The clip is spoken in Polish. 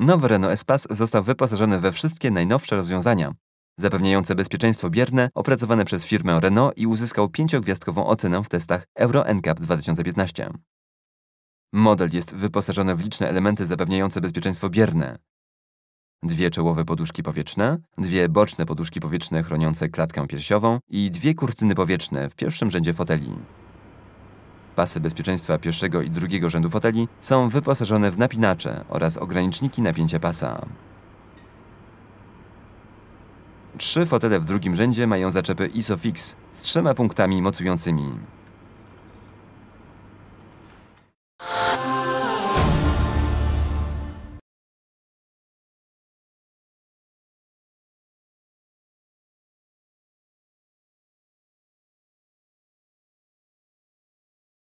Nowy Renault Espace został wyposażony we wszystkie najnowsze rozwiązania, zapewniające bezpieczeństwo bierne opracowane przez firmę Renault i uzyskał pięciogwiazdkową ocenę w testach Euro NCAP 2015. Model jest wyposażony w liczne elementy zapewniające bezpieczeństwo bierne. Dwie czołowe poduszki powietrzne, dwie boczne poduszki powietrzne chroniące klatkę piersiową i dwie kurtyny powietrzne w pierwszym rzędzie foteli. Pasy bezpieczeństwa pierwszego i drugiego rzędu foteli są wyposażone w napinacze oraz ograniczniki napięcia pasa. Trzy fotele w drugim rzędzie mają zaczepy ISOFIX z trzema punktami mocującymi.